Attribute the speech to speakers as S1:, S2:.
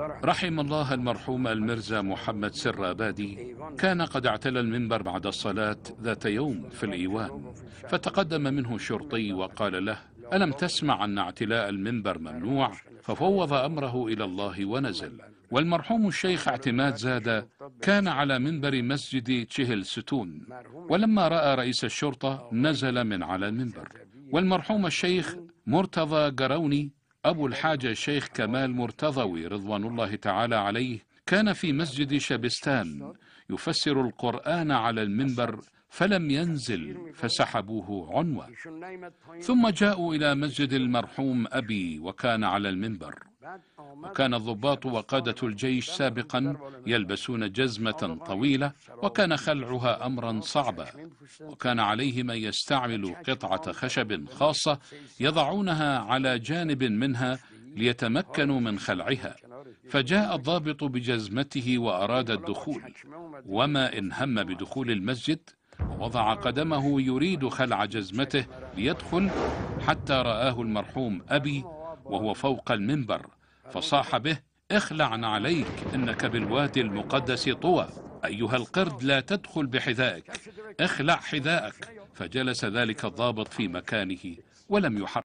S1: رحم الله المرحوم المرزا محمد سر أبادي كان قد اعتلى المنبر بعد الصلاة ذات يوم في الإيوان فتقدم منه شرطي وقال له ألم تسمع أن اعتلاء المنبر ممنوع ففوض أمره إلى الله ونزل والمرحوم الشيخ اعتماد زاد كان على منبر مسجد تشهل ستون ولما رأى رئيس الشرطة نزل من على المنبر والمرحوم الشيخ مرتضى جروني أبو الحاج الشيخ كمال مرتضوي رضوان الله تعالى عليه كان في مسجد شبستان يفسر القرآن على المنبر فلم ينزل فسحبوه عنوة ثم جاءوا إلى مسجد المرحوم أبي وكان على المنبر وكان الضباط وقادة الجيش سابقا يلبسون جزمة طويلة وكان خلعها أمرا صعبا وكان عليهم أن يستعملوا قطعة خشب خاصة يضعونها على جانب منها ليتمكنوا من خلعها فجاء الضابط بجزمته وأراد الدخول وما إن هم بدخول المسجد ووضع قدمه يريد خلع جزمته ليدخل حتى رآه المرحوم أبي وهو فوق المنبر فصاح به اخلعن عليك انك بالوادي المقدس طوى ايها القرد لا تدخل بحذائك اخلع حذائك فجلس ذلك الضابط في مكانه ولم يحرك